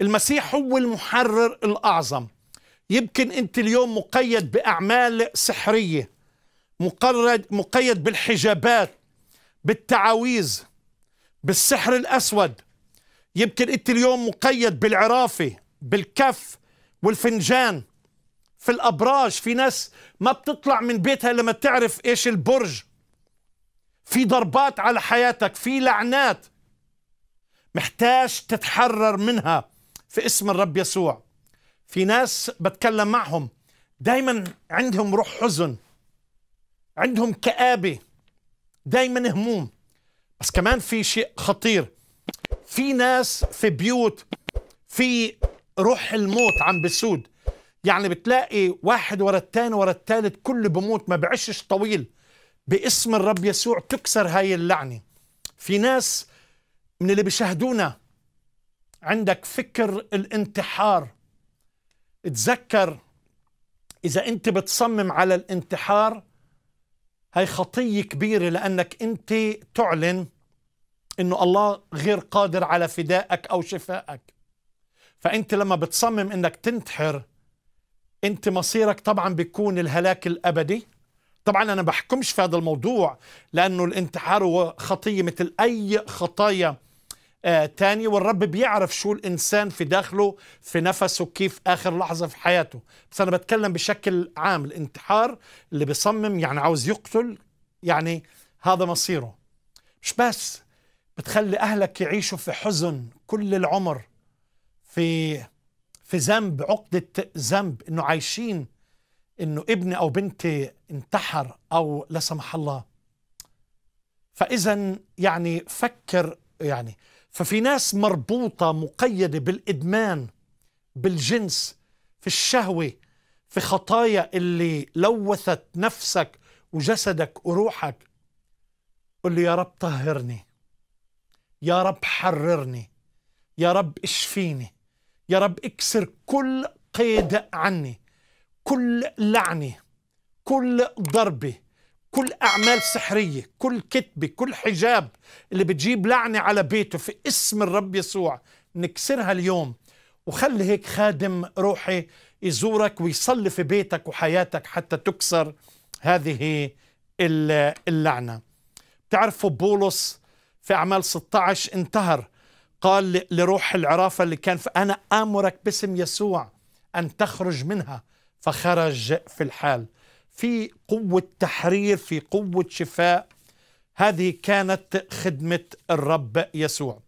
المسيح هو المحرر الأعظم يمكن أنت اليوم مقيد بأعمال سحرية مقرد مقيد بالحجابات بالتعاويذ بالسحر الأسود يمكن أنت اليوم مقيد بالعرافة بالكف والفنجان في الأبراج في ناس ما بتطلع من بيتها لما تعرف إيش البرج في ضربات على حياتك في لعنات محتاج تتحرر منها في اسم الرب يسوع في ناس بتكلم معهم دايما عندهم روح حزن عندهم كآبة دايما هموم بس كمان في شيء خطير في ناس في بيوت في روح الموت عم بسود يعني بتلاقي واحد ورا الثاني ورا الثالث كله بموت ما بعشش طويل باسم الرب يسوع تكسر هاي اللعنة في ناس من اللي بيشاهدونا عندك فكر الانتحار تذكر إذا أنت بتصمم على الانتحار هاي خطية كبيرة لأنك أنت تعلن أنه الله غير قادر على فدائك أو شفائك فأنت لما بتصمم أنك تنتحر أنت مصيرك طبعا بيكون الهلاك الأبدي طبعا أنا بحكمش في هذا الموضوع لأنه الانتحار هو خطية مثل أي خطايا آه، تاني والرب بيعرف شو الإنسان في داخله في نفسه كيف آخر لحظة في حياته بس أنا بتكلم بشكل عام الانتحار اللي بيصمم يعني عاوز يقتل يعني هذا مصيره مش بس بتخلي أهلك يعيشوا في حزن كل العمر في في ذنب عقدة ذنب إنه عايشين إنه ابني أو بنتي انتحر أو لا سمح الله فإذا يعني فكر يعني ففي ناس مربوطة مقيدة بالإدمان بالجنس في الشهوة في خطايا اللي لوثت نفسك وجسدك وروحك قل له يا رب طهرني يا رب حررني يا رب اشفيني يا رب اكسر كل قيد عني كل لعنه كل ضربه كل أعمال سحرية كل كتبة كل حجاب اللي بتجيب لعنة على بيته في اسم الرب يسوع نكسرها اليوم وخلي هيك خادم روحي يزورك ويصلي في بيتك وحياتك حتى تكسر هذه اللعنة تعرفوا بولس في أعمال 16 انتهر قال لروح العرافة اللي كان أنا آمرك باسم يسوع أن تخرج منها فخرج في الحال في قوة تحرير في قوة شفاء هذه كانت خدمة الرب يسوع